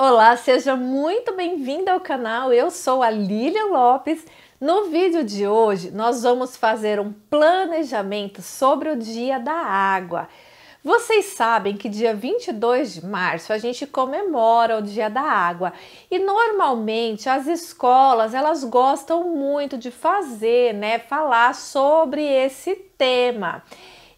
Olá, seja muito bem-vindo ao canal. Eu sou a Lília Lopes. No vídeo de hoje, nós vamos fazer um planejamento sobre o Dia da Água. Vocês sabem que dia 22 de março a gente comemora o Dia da Água e normalmente as escolas elas gostam muito de fazer, né, falar sobre esse tema.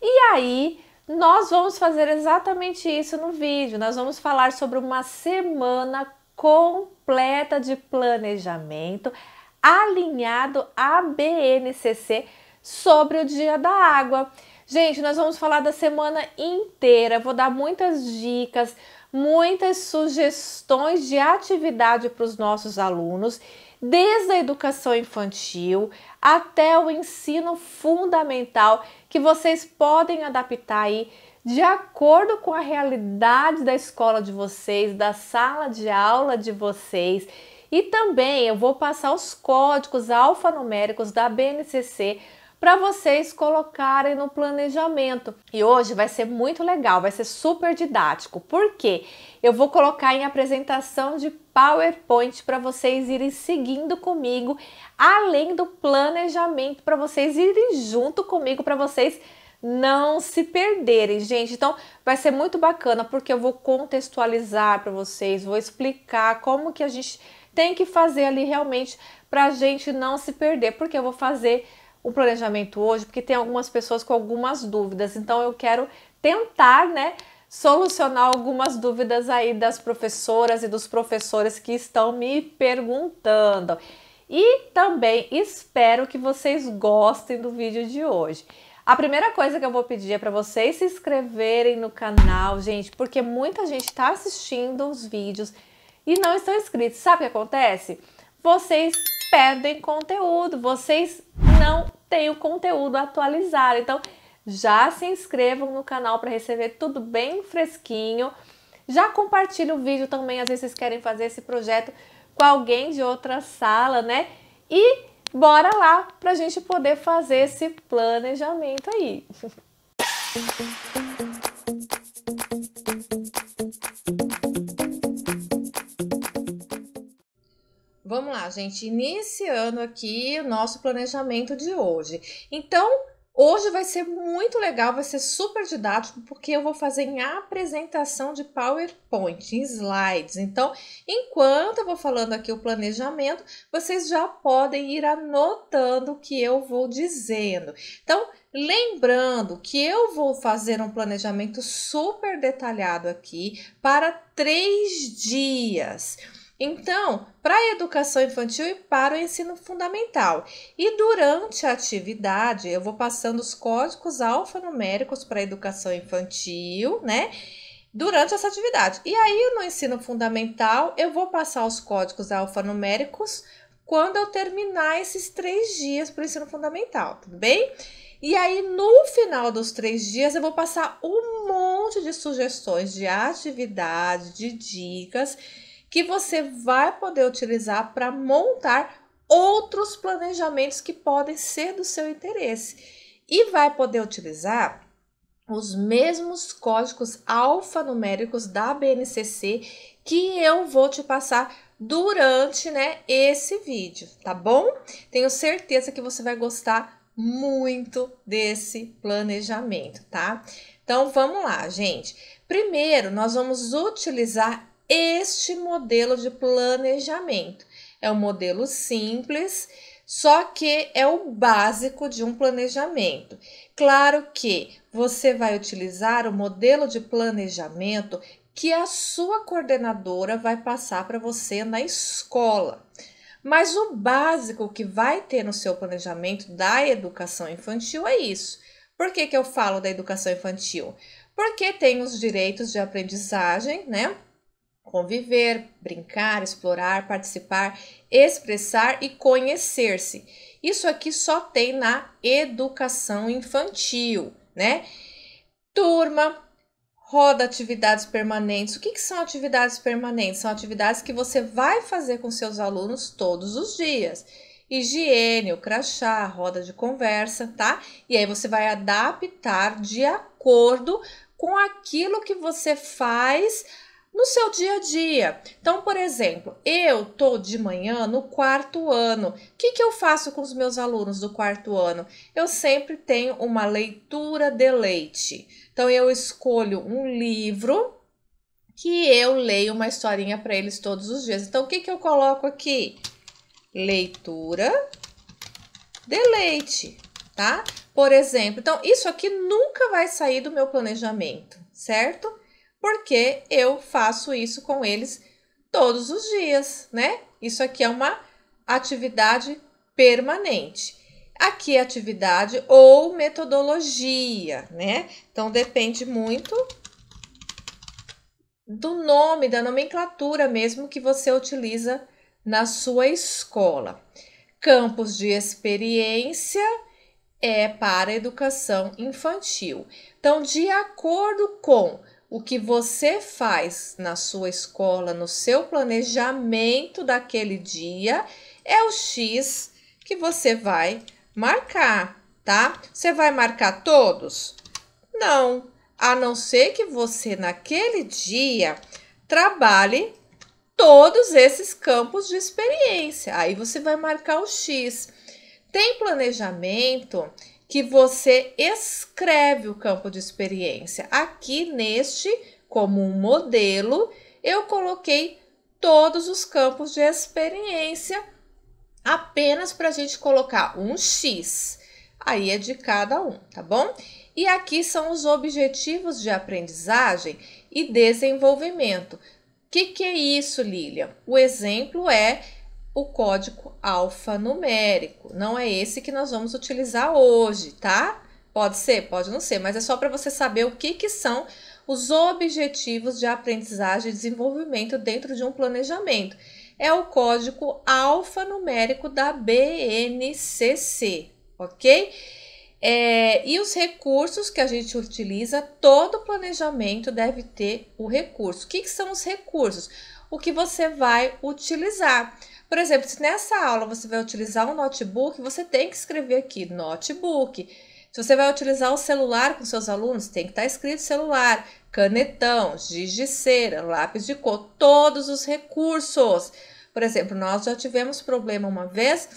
E aí nós vamos fazer exatamente isso no vídeo. Nós vamos falar sobre uma semana completa de planejamento alinhado à BNCC sobre o Dia da Água. Gente, nós vamos falar da semana inteira, vou dar muitas dicas, muitas sugestões de atividade para os nossos alunos, desde a educação infantil até o ensino fundamental que vocês podem adaptar aí de acordo com a realidade da escola de vocês, da sala de aula de vocês. E também eu vou passar os códigos alfanuméricos da BNCC para vocês colocarem no planejamento. E hoje vai ser muito legal, vai ser super didático, porque eu vou colocar em apresentação de PowerPoint para vocês irem seguindo comigo, além do planejamento para vocês irem junto comigo para vocês não se perderem, gente. Então, vai ser muito bacana porque eu vou contextualizar para vocês, vou explicar como que a gente tem que fazer ali realmente para a gente não se perder, porque eu vou fazer o planejamento hoje, porque tem algumas pessoas com algumas dúvidas. Então eu quero tentar, né, solucionar algumas dúvidas aí das professoras e dos professores que estão me perguntando. E também espero que vocês gostem do vídeo de hoje. A primeira coisa que eu vou pedir é para vocês se inscreverem no canal, gente, porque muita gente está assistindo os vídeos e não estão inscritos. Sabe o que acontece? Vocês perdem conteúdo, vocês não tem o conteúdo atualizado. Então, já se inscrevam no canal para receber tudo bem fresquinho. Já compartilhe o vídeo também, às vezes vocês querem fazer esse projeto com alguém de outra sala, né? E bora lá para a gente poder fazer esse planejamento aí. Vamos lá, gente, iniciando aqui o nosso planejamento de hoje. Então, hoje vai ser muito legal, vai ser super didático, porque eu vou fazer em apresentação de PowerPoint, em slides. Então, enquanto eu vou falando aqui o planejamento, vocês já podem ir anotando o que eu vou dizendo. Então, Lembrando que eu vou fazer um planejamento super detalhado aqui para três dias. Então, para a educação infantil e para o ensino fundamental. E durante a atividade, eu vou passando os códigos alfanuméricos para a educação infantil, né? Durante essa atividade. E aí, no ensino fundamental, eu vou passar os códigos alfanuméricos quando eu terminar esses três dias para o ensino fundamental, tudo bem? E aí, no final dos três dias, eu vou passar um monte de sugestões de atividade, de dicas que você vai poder utilizar para montar outros planejamentos que podem ser do seu interesse e vai poder utilizar os mesmos códigos alfanuméricos da BNCC que eu vou te passar durante, né, esse vídeo, tá bom? Tenho certeza que você vai gostar muito desse planejamento, tá? Então vamos lá, gente. Primeiro, nós vamos utilizar este modelo de planejamento. É um modelo simples, só que é o básico de um planejamento. Claro que você vai utilizar o modelo de planejamento que a sua coordenadora vai passar para você na escola. Mas o básico que vai ter no seu planejamento da educação infantil é isso. Por que, que eu falo da educação infantil? Porque tem os direitos de aprendizagem, né? conviver, brincar, explorar, participar, expressar e conhecer-se. Isso aqui só tem na educação infantil, né? Turma, roda atividades permanentes. O que, que são atividades permanentes? São atividades que você vai fazer com seus alunos todos os dias. Higiene, o crachá, roda de conversa, tá? E aí você vai adaptar de acordo com aquilo que você faz no seu dia a dia. Então, por exemplo, eu tô de manhã no quarto ano. O que, que eu faço com os meus alunos do quarto ano? Eu sempre tenho uma leitura de leite. Então, eu escolho um livro que eu leio uma historinha para eles todos os dias. Então, o que, que eu coloco aqui? Leitura de leite, tá? Por exemplo, então isso aqui nunca vai sair do meu planejamento, certo? porque eu faço isso com eles todos os dias, né? Isso aqui é uma atividade permanente. Aqui é atividade ou metodologia, né? Então depende muito do nome, da nomenclatura mesmo que você utiliza na sua escola. Campos de experiência é para educação infantil. Então, de acordo com o que você faz na sua escola, no seu planejamento daquele dia, é o X que você vai marcar, tá? Você vai marcar todos? Não, a não ser que você naquele dia trabalhe todos esses campos de experiência. Aí você vai marcar o X. Tem planejamento que você escreve o campo de experiência. Aqui neste, como um modelo, eu coloquei todos os campos de experiência apenas para a gente colocar um X. Aí é de cada um, tá bom? E aqui são os objetivos de aprendizagem e desenvolvimento. O que, que é isso, Lilian? O exemplo é o código alfanumérico. Não é esse que nós vamos utilizar hoje, tá? Pode ser, pode não ser, mas é só para você saber o que, que são os objetivos de aprendizagem e desenvolvimento dentro de um planejamento. É o código alfanumérico da BNCC, ok? É, e os recursos que a gente utiliza, todo planejamento deve ter o recurso. O que, que são os recursos? O que você vai utilizar. Por exemplo, se nessa aula você vai utilizar um notebook, você tem que escrever aqui notebook. Se você vai utilizar o celular com seus alunos, tem que estar tá escrito celular, canetão, giz de cera, lápis de cor, todos os recursos. Por exemplo, nós já tivemos problema uma vez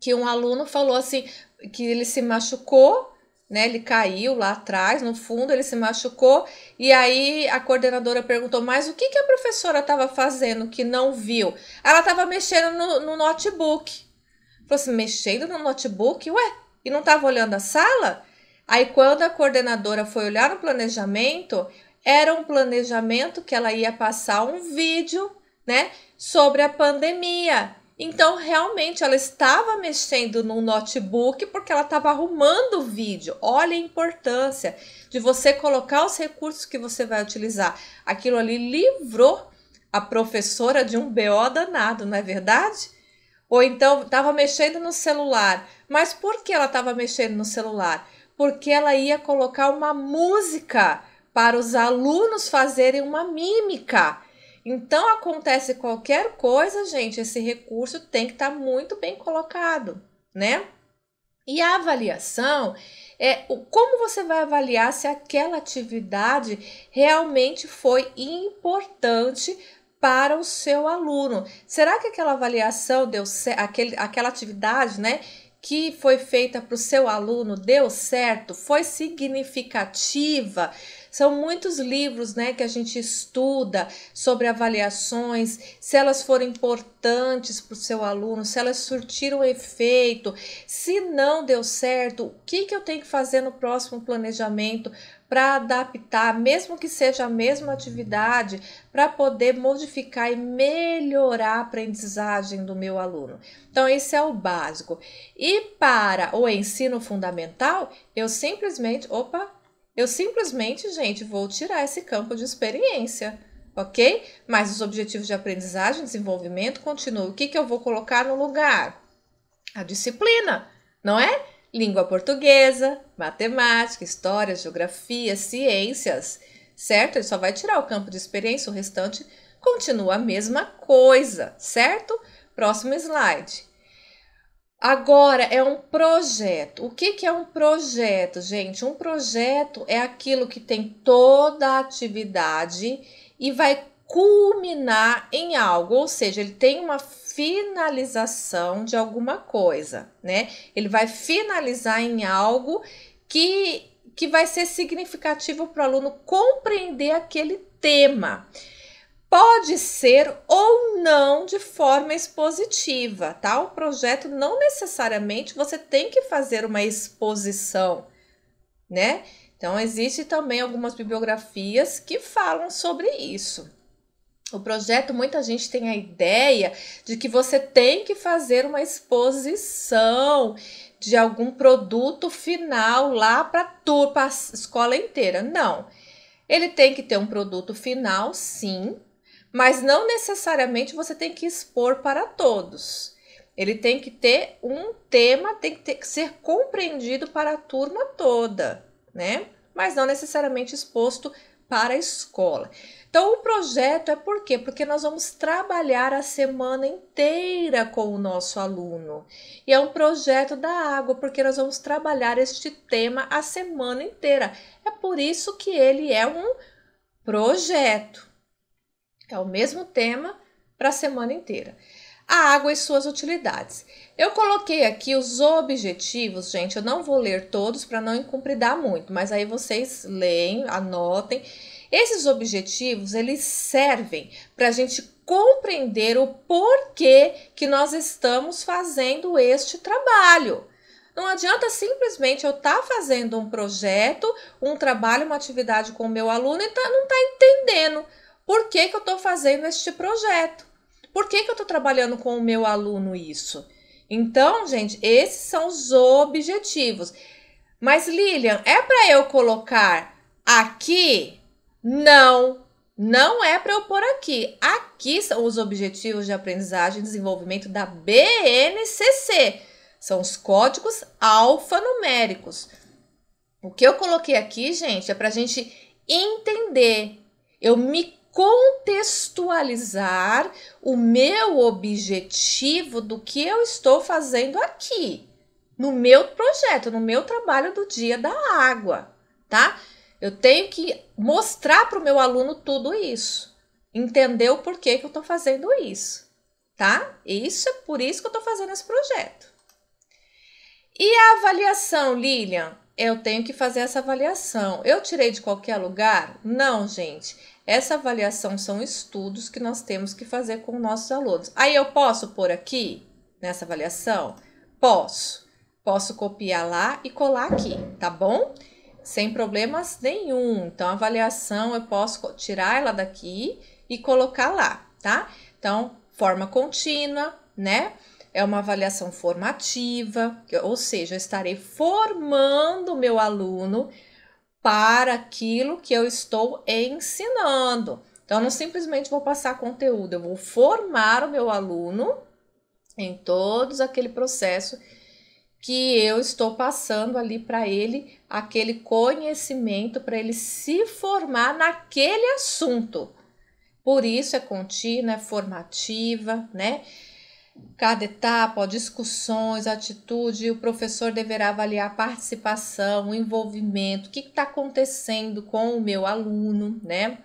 que um aluno falou assim que ele se machucou né? Ele caiu lá atrás, no fundo, ele se machucou. E aí a coordenadora perguntou: Mas o que, que a professora estava fazendo que não viu? Ela estava mexendo no, no notebook. Falou assim: Mexendo no notebook? Ué, e não estava olhando a sala? Aí quando a coordenadora foi olhar no planejamento, era um planejamento que ela ia passar um vídeo, né? Sobre a pandemia. Então, realmente, ela estava mexendo no notebook porque ela estava arrumando o vídeo. Olha a importância de você colocar os recursos que você vai utilizar. Aquilo ali livrou a professora de um BO danado, não é verdade? Ou então estava mexendo no celular. Mas por que ela estava mexendo no celular? Porque ela ia colocar uma música para os alunos fazerem uma mímica. Então acontece qualquer coisa, gente, esse recurso tem que estar tá muito bem colocado, né? E a avaliação é o como você vai avaliar se aquela atividade realmente foi importante para o seu aluno. Será que aquela avaliação deu aquele, aquela atividade, né, que foi feita para o seu aluno deu certo? Foi significativa? São muitos livros, né, que a gente estuda sobre avaliações, se elas foram importantes para o seu aluno, se elas surtiram efeito, se não deu certo, o que, que eu tenho que fazer no próximo planejamento para adaptar, mesmo que seja a mesma atividade, para poder modificar e melhorar a aprendizagem do meu aluno. Então, esse é o básico. E para o ensino fundamental, eu simplesmente, opa, eu simplesmente, gente, vou tirar esse campo de experiência, ok? Mas os objetivos de aprendizagem e desenvolvimento continuam. O que, que eu vou colocar no lugar? A disciplina, não é? Língua portuguesa, matemática, história, geografia, ciências, certo? Ele só vai tirar o campo de experiência, o restante continua a mesma coisa, certo? Próximo slide. Agora é um projeto. O que, que é um projeto, gente? Um projeto é aquilo que tem toda a atividade e vai culminar em algo, ou seja, ele tem uma finalização de alguma coisa, né? Ele vai finalizar em algo que, que vai ser significativo para o aluno compreender aquele tema pode ser ou não de forma expositiva, tá? O projeto não necessariamente você tem que fazer uma exposição, né? Então existe também algumas bibliografias que falam sobre isso. O projeto, muita gente tem a ideia de que você tem que fazer uma exposição de algum produto final lá para a escola inteira. Não. Ele tem que ter um produto final, sim, mas não necessariamente você tem que expor para todos. Ele tem que ter um tema, tem que, ter, que ser compreendido para a turma toda, né? Mas não necessariamente exposto para a escola. Então, o projeto é por quê? Porque nós vamos trabalhar a semana inteira com o nosso aluno. E é um projeto da água, porque nós vamos trabalhar este tema a semana inteira. É por isso que ele é um projeto, é o mesmo tema para a semana inteira. A água e suas utilidades. Eu coloquei aqui os objetivos, gente. Eu não vou ler todos para não incumpridar muito, mas aí vocês leem, anotem. Esses objetivos eles servem para a gente compreender o porquê que nós estamos fazendo este trabalho. Não adianta simplesmente eu estar tá fazendo um projeto, um trabalho, uma atividade com o meu aluno e tá, não estar tá entendendo por que, que eu estou fazendo este projeto? Por que, que eu estou trabalhando com o meu aluno isso? Então, gente, esses são os objetivos. Mas, Lilian, é para eu colocar aqui? Não, não é para eu pôr aqui. Aqui são os objetivos de aprendizagem e desenvolvimento da BNCC. São os códigos alfanuméricos. O que eu coloquei aqui, gente, é para a gente entender. Eu me contextualizar o meu objetivo do que eu estou fazendo aqui, no meu projeto, no meu trabalho do dia da água, tá? Eu tenho que mostrar para o meu aluno tudo isso, entender o porquê que eu estou fazendo isso, tá? Isso é por isso que eu estou fazendo esse projeto. E a avaliação, Lilian? Eu tenho que fazer essa avaliação. Eu tirei de qualquer lugar? Não, gente. Essa avaliação são estudos que nós temos que fazer com nossos alunos. Aí eu posso pôr aqui nessa avaliação? Posso. Posso copiar lá e colar aqui, tá bom? Sem problemas nenhum. Então, a avaliação eu posso tirar ela daqui e colocar lá, tá? Então, forma contínua, né? É uma avaliação formativa, ou seja, eu estarei formando o meu aluno para aquilo que eu estou ensinando. Então, eu não simplesmente vou passar conteúdo, eu vou formar o meu aluno em todo aquele processo que eu estou passando ali para ele, aquele conhecimento para ele se formar naquele assunto. Por isso é contínua, é formativa, né? Cada etapa, ó, discussões, atitude, o professor deverá avaliar a participação, o envolvimento, o que está acontecendo com o meu aluno, né?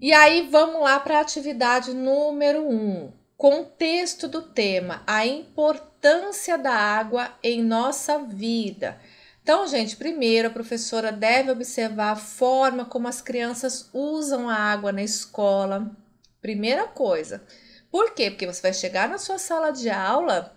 E aí vamos lá para a atividade número 1. Um. Contexto do tema: a importância da água em nossa vida. Então, gente, primeiro a professora deve observar a forma como as crianças usam a água na escola. Primeira coisa. Por quê? Porque você vai chegar na sua sala de aula,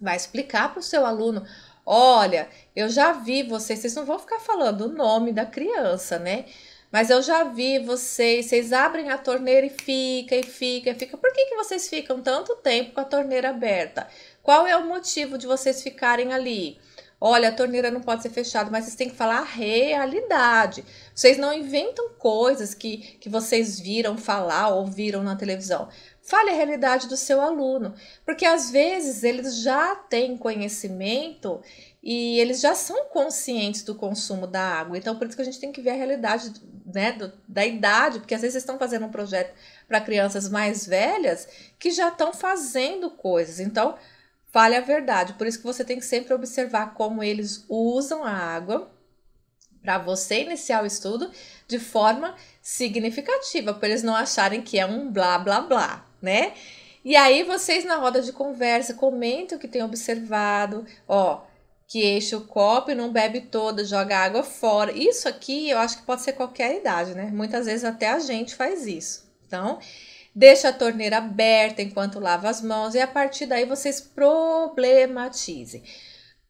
vai explicar para o seu aluno: olha, eu já vi vocês, vocês não vão ficar falando o nome da criança, né? Mas eu já vi vocês, vocês abrem a torneira e fica, e fica, e fica. Por que, que vocês ficam tanto tempo com a torneira aberta? Qual é o motivo de vocês ficarem ali? Olha, a torneira não pode ser fechada, mas vocês têm que falar a realidade. Vocês não inventam coisas que, que vocês viram falar ou viram na televisão. Fale a realidade do seu aluno, porque às vezes eles já têm conhecimento e eles já são conscientes do consumo da água. Então, por isso que a gente tem que ver a realidade né, do, da idade, porque às vezes estão fazendo um projeto para crianças mais velhas que já estão fazendo coisas. Então, fale a verdade. Por isso que você tem que sempre observar como eles usam a água para você iniciar o estudo de forma significativa, para eles não acharem que é um blá blá blá né? E aí vocês na roda de conversa comentam o que tem observado, ó, que enche o copo e não bebe toda, joga água fora. Isso aqui eu acho que pode ser qualquer idade, né? Muitas vezes até a gente faz isso. Então, deixa a torneira aberta enquanto lava as mãos e a partir daí vocês problematizem.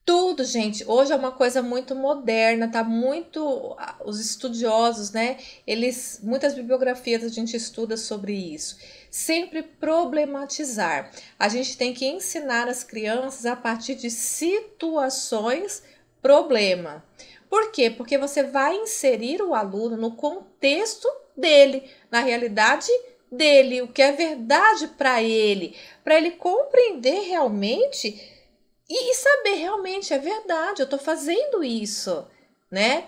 Tudo, gente, hoje é uma coisa muito moderna, tá muito os estudiosos, né? Eles muitas bibliografias a gente estuda sobre isso sempre problematizar. A gente tem que ensinar as crianças a partir de situações problema. Por quê? Porque você vai inserir o aluno no contexto dele, na realidade dele, o que é verdade para ele, para ele compreender realmente e, saber realmente é verdade, eu estou fazendo isso, né?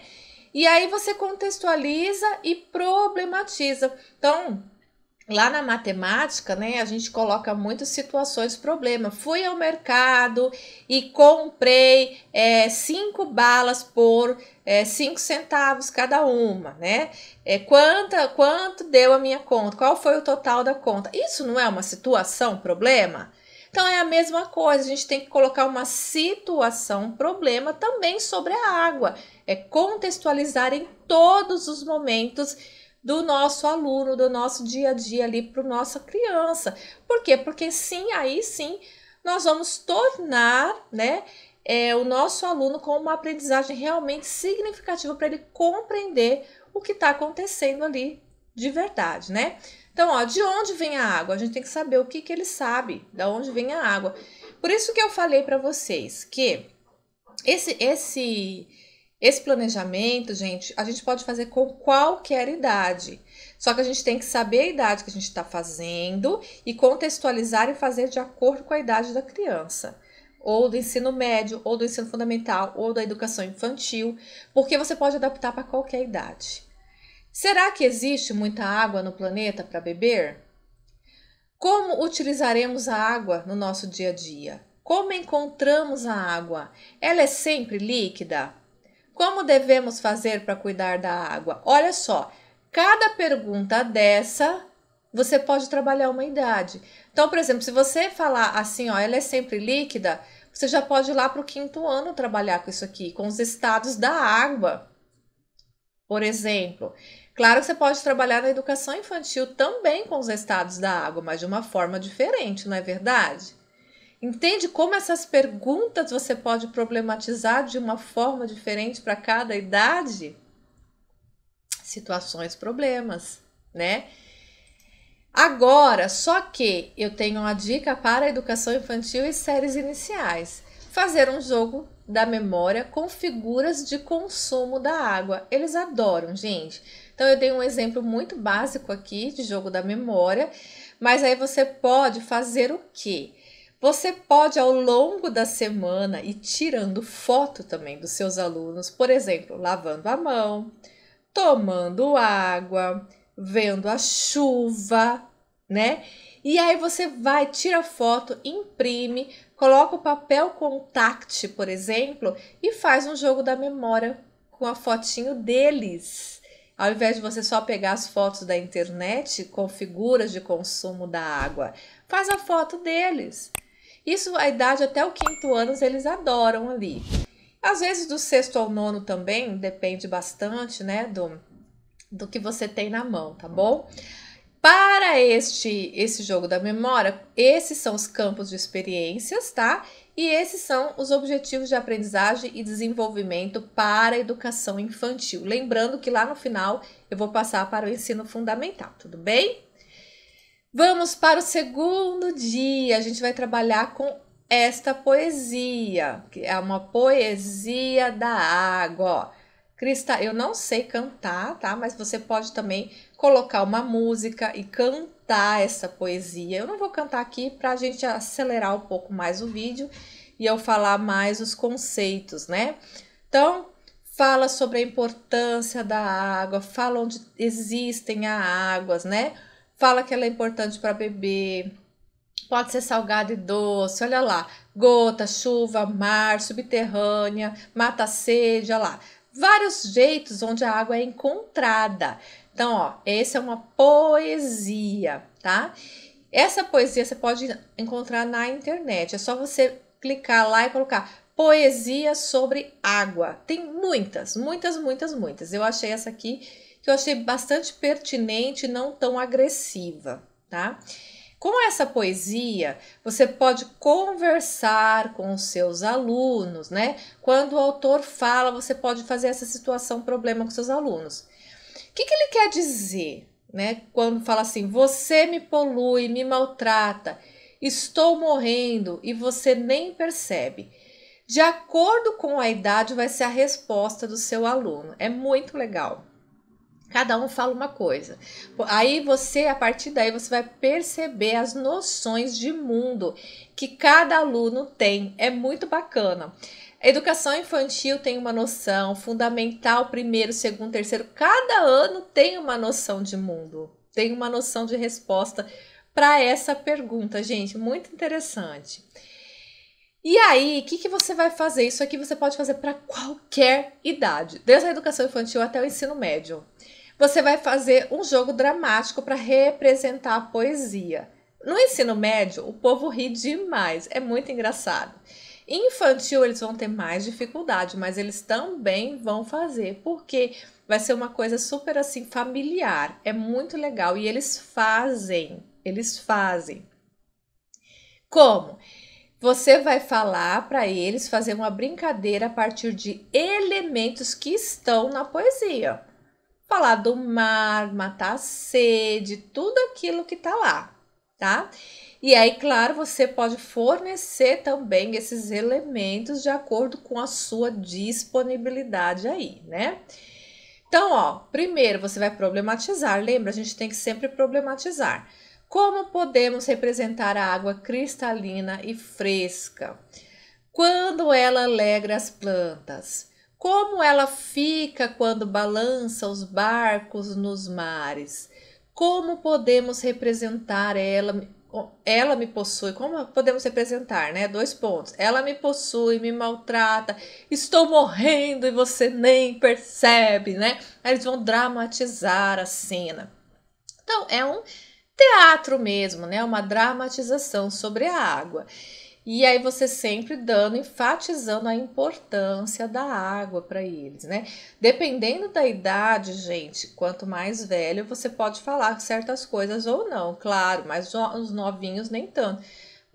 E aí você contextualiza e problematiza. Então, lá na matemática, né, a gente coloca muitas situações problema. Fui ao mercado e comprei é, cinco balas por é, cinco centavos cada uma, né? É, quanto quanto deu a minha conta? Qual foi o total da conta? Isso não é uma situação problema? Então é a mesma coisa, a gente tem que colocar uma situação, problema também sobre a água. É contextualizar em todos os momentos do nosso aluno, do nosso dia a dia ali para nossa criança. Por quê? Porque sim, aí sim nós vamos tornar, né? É, o nosso aluno com uma aprendizagem realmente significativa para ele compreender o que está acontecendo ali de verdade, né? Então, ó, de onde vem a água? A gente tem que saber o que, que ele sabe, da onde vem a água. Por isso que eu falei para vocês que esse, esse esse planejamento, gente, a gente pode fazer com qualquer idade. Só que a gente tem que saber a idade que a gente está fazendo e contextualizar e fazer de acordo com a idade da criança. Ou do ensino médio, ou do ensino fundamental, ou da educação infantil, porque você pode adaptar para qualquer idade. Será que existe muita água no planeta para beber? Como utilizaremos a água no nosso dia a dia? Como encontramos a água? Ela é sempre líquida? Como devemos fazer para cuidar da água? Olha só, cada pergunta dessa você pode trabalhar uma idade. Então, por exemplo, se você falar assim, ó, ela é sempre líquida, você já pode ir lá para o quinto ano trabalhar com isso aqui, com os estados da água, por exemplo. Claro que você pode trabalhar na educação infantil também com os estados da água, mas de uma forma diferente, não é verdade? Entende como essas perguntas você pode problematizar de uma forma diferente para cada idade? Situações, problemas, né? Agora, só que eu tenho uma dica para educação infantil e séries iniciais: fazer um jogo da memória com figuras de consumo da água. Eles adoram, gente. Então eu dei um exemplo muito básico aqui de jogo da memória, mas aí você pode fazer o quê? Você pode ao longo da semana ir tirando foto também dos seus alunos, por exemplo, lavando a mão, tomando água, vendo a chuva, né? E aí você vai, tira foto, imprime, coloca o papel contact, por exemplo, e faz um jogo da memória com a fotinho deles. Ao invés de você só pegar as fotos da internet com figuras de consumo da água, faz a foto deles. Isso a idade até o quinto ano eles adoram ali. Às vezes do sexto ao nono também, depende bastante, né, do, do que você tem na mão, tá bom? Para este esse jogo da memória, esses são os campos de experiências, tá? E esses são os objetivos de aprendizagem e desenvolvimento para a educação infantil. Lembrando que lá no final eu vou passar para o ensino fundamental, tudo bem? Vamos para o segundo dia. A gente vai trabalhar com esta poesia, que é uma poesia da água. Crista, eu não sei cantar, tá? Mas você pode também colocar uma música e cantar essa poesia. Eu não vou cantar aqui para a gente acelerar um pouco mais o vídeo e eu falar mais os conceitos, né? Então, fala sobre a importância da água, fala onde existem as águas, né? fala que ela é importante para bebê. Pode ser salgado e doce, olha lá. Gota, chuva, mar, subterrânea, mata a sede, olha lá. Vários jeitos onde a água é encontrada. Então, ó, essa é uma poesia, tá? Essa poesia você pode encontrar na internet. É só você clicar lá e colocar poesia sobre água. Tem muitas, muitas, muitas, muitas. Eu achei essa aqui que eu achei bastante pertinente e não tão agressiva, tá? Com essa poesia, você pode conversar com os seus alunos, né? Quando o autor fala, você pode fazer essa situação problema com seus alunos. O que, que ele quer dizer, né? Quando fala assim, você me polui, me maltrata, estou morrendo e você nem percebe. De acordo com a idade, vai ser a resposta do seu aluno. É muito legal. Cada um fala uma coisa. Aí você, a partir daí, você vai perceber as noções de mundo que cada aluno tem. É muito bacana. A educação infantil tem uma noção, fundamental, primeiro, segundo, terceiro. Cada ano tem uma noção de mundo, tem uma noção de resposta para essa pergunta, gente. Muito interessante. E aí, o que, que você vai fazer? Isso aqui você pode fazer para qualquer idade, desde a educação infantil até o ensino médio você vai fazer um jogo dramático para representar a poesia. No ensino médio, o povo ri demais, é muito engraçado. Infantil, eles vão ter mais dificuldade, mas eles também vão fazer, porque vai ser uma coisa super assim familiar, é muito legal e eles fazem, eles fazem. Como? Você vai falar para eles fazer uma brincadeira a partir de elementos que estão na poesia falar do mar, matar a sede, tudo aquilo que tá lá, tá? E aí, claro, você pode fornecer também esses elementos de acordo com a sua disponibilidade aí, né? Então, ó, primeiro você vai problematizar, lembra? A gente tem que sempre problematizar. Como podemos representar a água cristalina e fresca? Quando ela alegra as plantas? como ela fica quando balança os barcos nos mares, como podemos representar ela, ela me possui, como podemos representar, né? Dois pontos. Ela me possui, me maltrata, estou morrendo e você nem percebe, né? eles vão dramatizar a cena. Então, é um teatro mesmo, né? É uma dramatização sobre a água. E aí você sempre dando, enfatizando a importância da água para eles, né? Dependendo da idade, gente, quanto mais velho, você pode falar certas coisas ou não, claro, mas os novinhos nem tanto.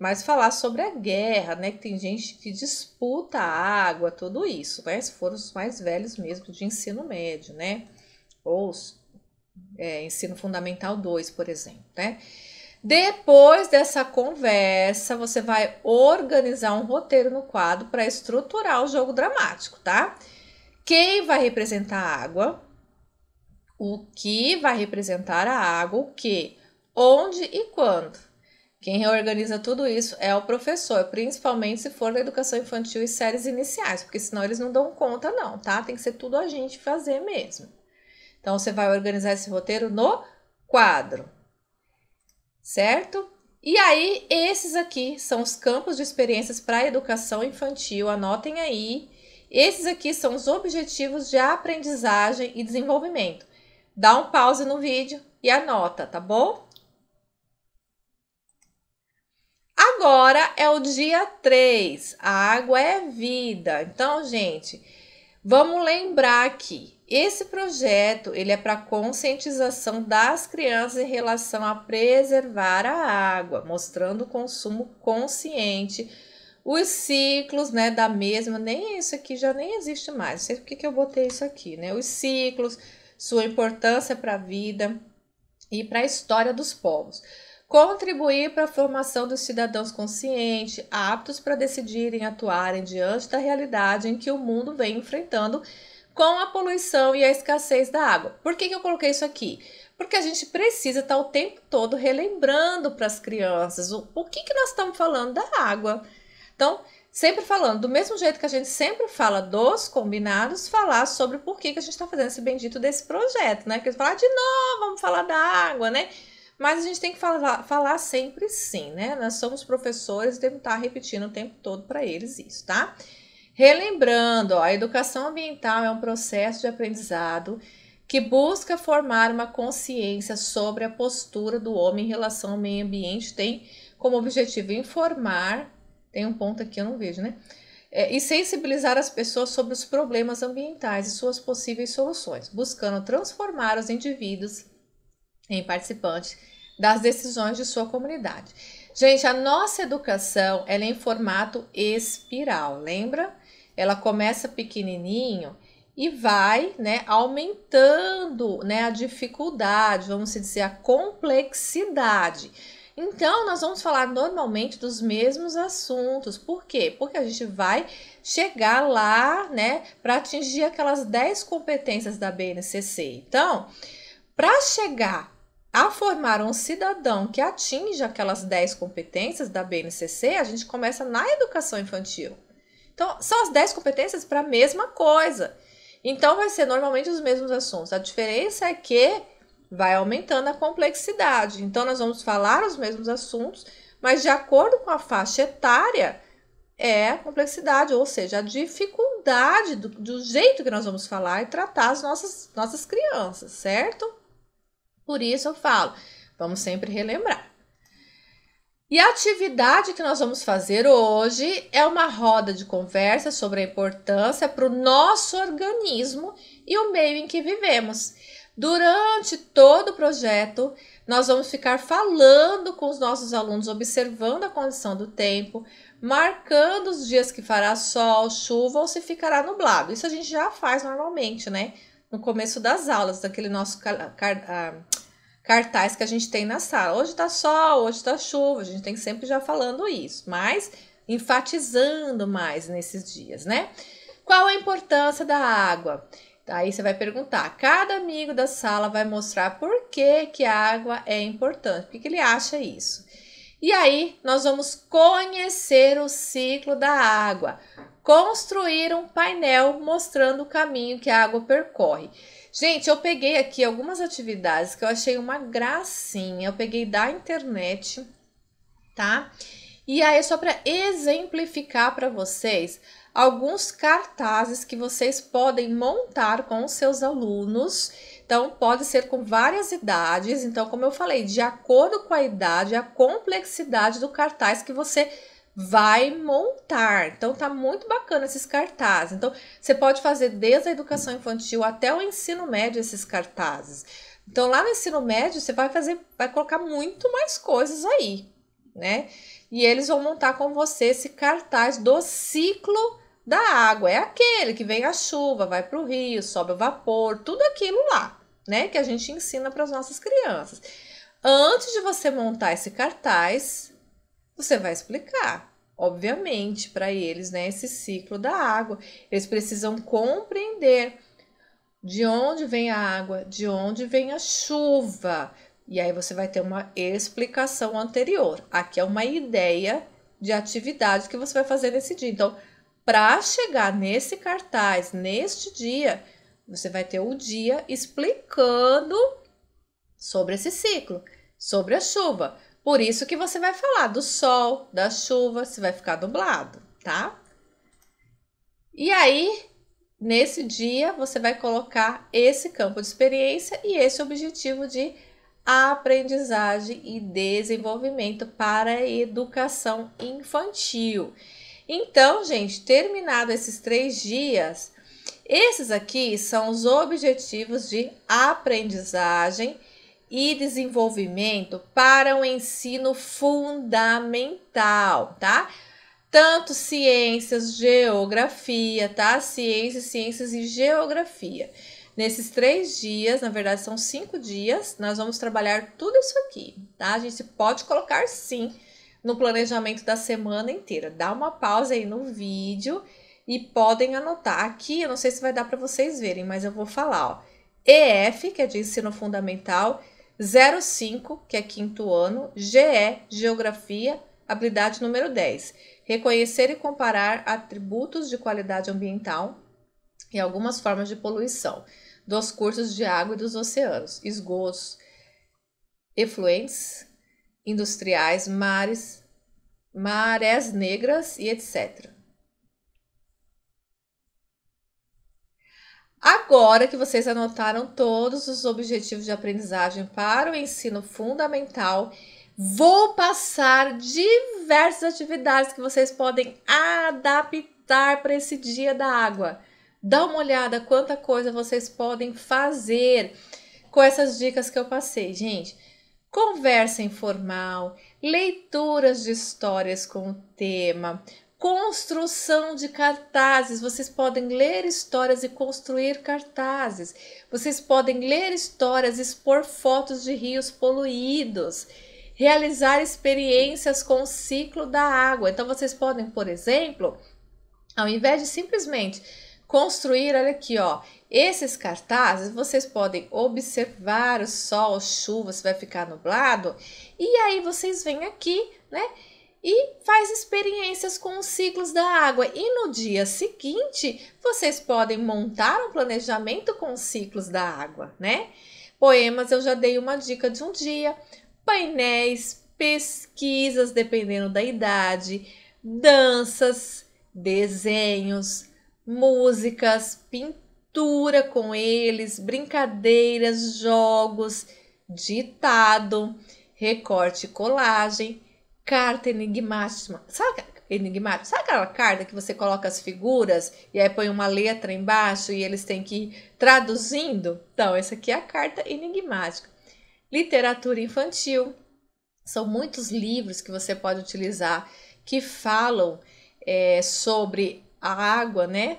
Mas falar sobre a guerra, né? Que tem gente que disputa a água, tudo isso, né? Se for os mais velhos mesmo de ensino médio, né? Ou é, ensino fundamental 2, por exemplo, né? Depois dessa conversa, você vai organizar um roteiro no quadro para estruturar o jogo dramático, tá? Quem vai representar a água? O que vai representar a água? O que? Onde e quando? Quem reorganiza tudo isso é o professor, principalmente se for da educação infantil e séries iniciais, porque senão eles não dão conta, não, tá? Tem que ser tudo a gente fazer mesmo. Então, você vai organizar esse roteiro no quadro certo? E aí, esses aqui são os campos de experiências para a educação infantil, anotem aí. Esses aqui são os objetivos de aprendizagem e desenvolvimento. Dá um pause no vídeo e anota, tá bom? Agora é o dia 3. A água é vida. Então, gente, vamos lembrar aqui. Esse projeto ele é para conscientização das crianças em relação a preservar a água, mostrando o consumo consciente, os ciclos né, da mesma, nem isso aqui já nem existe mais. Não sei por que eu botei isso aqui, né? Os ciclos, sua importância para a vida e para a história dos povos. Contribuir para a formação dos cidadãos conscientes, aptos para decidirem e atuarem diante da realidade em que o mundo vem enfrentando com a poluição e a escassez da água. Por que, que eu coloquei isso aqui? Porque a gente precisa estar tá o tempo todo relembrando para as crianças o, o que, que nós estamos falando da água. Então, sempre falando, do mesmo jeito que a gente sempre fala dos combinados, falar sobre por que, que a gente está fazendo esse bendito desse projeto, né? Porque falar de novo, vamos falar da água, né? Mas a gente tem que falar, falar sempre sim, né? Nós somos professores e temos que estar tá repetindo o tempo todo para eles isso, tá? Relembrando, ó, a educação ambiental é um processo de aprendizado que busca formar uma consciência sobre a postura do homem em relação ao meio ambiente, tem como objetivo informar, tem um ponto aqui eu não vejo, né? É, e sensibilizar as pessoas sobre os problemas ambientais e suas possíveis soluções, buscando transformar os indivíduos em participantes das decisões de sua comunidade. Gente, a nossa educação ela é em formato espiral, lembra? ela começa pequenininho e vai, né, aumentando, né, a dificuldade, vamos dizer, a complexidade. Então, nós vamos falar normalmente dos mesmos assuntos. Por quê? Porque a gente vai chegar lá, né, para atingir aquelas 10 competências da BNCC. Então, para chegar a formar um cidadão que atinja aquelas 10 competências da BNCC, a gente começa na educação infantil. Então, são as 10 competências para a mesma coisa. Então, vai ser normalmente os mesmos assuntos. A diferença é que vai aumentando a complexidade. Então, nós vamos falar os mesmos assuntos, mas de acordo com a faixa etária, é a complexidade, ou seja, a dificuldade do, do jeito que nós vamos falar e tratar as nossas, nossas crianças, certo? Por isso eu falo, vamos sempre relembrar. E a atividade que nós vamos fazer hoje é uma roda de conversa sobre a importância para o nosso organismo e o meio em que vivemos. Durante todo o projeto, nós vamos ficar falando com os nossos alunos, observando a condição do tempo, marcando os dias que fará sol, chuva ou se ficará nublado. Isso a gente já faz normalmente, né? No começo das aulas, daquele nosso. Car... car ah, cartaz que a gente tem na sala. Hoje tá sol, hoje tá chuva, a gente tem sempre já falando isso, mas enfatizando mais nesses dias, né? Qual a importância da água? Aí você vai perguntar, cada amigo da sala vai mostrar por que, que a água é importante, por que, que ele acha isso. E aí nós vamos conhecer o ciclo da água, construir um painel mostrando o caminho que a água percorre. Gente, eu peguei aqui algumas atividades que eu achei uma gracinha. Eu peguei da internet, tá? E aí, só para exemplificar para vocês, alguns cartazes que vocês podem montar com os seus alunos. Então, pode ser com várias idades. Então, como eu falei, de acordo com a idade, a complexidade do cartaz que você vai montar. Então tá muito bacana esses cartazes. Então você pode fazer desde a educação infantil até o ensino médio esses cartazes. Então lá no ensino médio você vai fazer, vai colocar muito mais coisas aí, né? E eles vão montar com você esse cartaz do ciclo da água. É aquele que vem a chuva, vai para o rio, sobe o vapor, tudo aquilo lá, né? Que a gente ensina para as nossas crianças. Antes de você montar esse cartaz, você vai explicar, obviamente, para eles, né, esse ciclo da água. Eles precisam compreender de onde vem a água, de onde vem a chuva. E aí você vai ter uma explicação anterior. Aqui é uma ideia de atividade que você vai fazer nesse dia. Então, para chegar nesse cartaz, neste dia, você vai ter o dia explicando sobre esse ciclo, sobre a chuva. Por isso que você vai falar do sol, da chuva, se vai ficar dublado, tá? E aí, nesse dia, você vai colocar esse campo de experiência e esse objetivo de aprendizagem e desenvolvimento para a educação infantil. Então, gente, terminado esses três dias, esses aqui são os objetivos de aprendizagem e desenvolvimento para o ensino fundamental, tá? Tanto ciências, geografia, tá? Ciências, ciências e geografia. Nesses três dias, na verdade são cinco dias, nós vamos trabalhar tudo isso aqui, tá? A gente pode colocar sim no planejamento da semana inteira. Dá uma pausa aí no vídeo e podem anotar aqui. Eu não sei se vai dar para vocês verem, mas eu vou falar, ó. EF, que é de ensino fundamental, 05, que é quinto ano, GE, Geografia, habilidade número 10, reconhecer e comparar atributos de qualidade ambiental e algumas formas de poluição dos cursos de água e dos oceanos, esgotos, efluentes, industriais, mares, marés negras e etc. Agora que vocês anotaram todos os objetivos de aprendizagem para o ensino fundamental, vou passar diversas atividades que vocês podem adaptar para esse dia da água. Dá uma olhada quanta coisa vocês podem fazer com essas dicas que eu passei, gente. Conversa informal, leituras de histórias com o tema, construção de cartazes. Vocês podem ler histórias e construir cartazes. Vocês podem ler histórias, expor fotos de rios poluídos, realizar experiências com o ciclo da água. Então vocês podem, por exemplo, ao invés de simplesmente construir, olha aqui, ó, esses cartazes vocês podem observar o sol, chuva, se vai ficar nublado, e aí vocês vêm aqui, né? e faz experiências com os ciclos da água. E no dia seguinte, vocês podem montar um planejamento com os ciclos da água, né? Poemas eu já dei uma dica de um dia, painéis, pesquisas dependendo da idade, danças, desenhos, músicas, pintura com eles, brincadeiras, jogos, ditado, recorte e colagem carta enigmática. Sabe, enigmática? Sabe aquela carta que você coloca as figuras e aí põe uma letra embaixo e eles têm que ir traduzindo? Então, essa aqui é a carta enigmática. Literatura infantil. São muitos livros que você pode utilizar que falam é, sobre a água, né?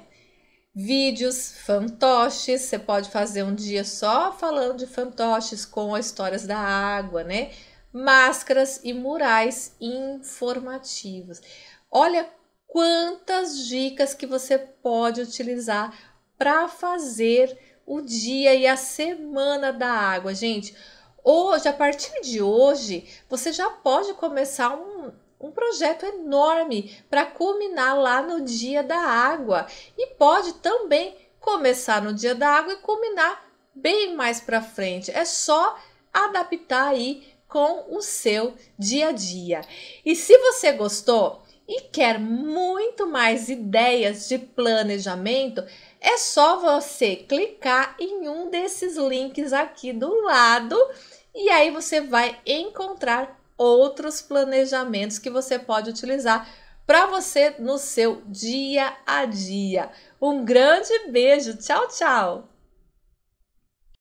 Vídeos, fantoches, você pode fazer um dia só falando de fantoches com histórias da água, né? máscaras e murais informativos. Olha quantas dicas que você pode utilizar para fazer o dia e a semana da água, gente. Hoje, a partir de hoje, você já pode começar um, um projeto enorme para culminar lá no Dia da Água e pode também começar no Dia da Água e culminar bem mais para frente. É só adaptar aí com o seu dia a dia. E se você gostou e quer muito mais ideias de planejamento, é só você clicar em um desses links aqui do lado e aí você vai encontrar outros planejamentos que você pode utilizar para você no seu dia a dia. Um grande beijo, tchau, tchau!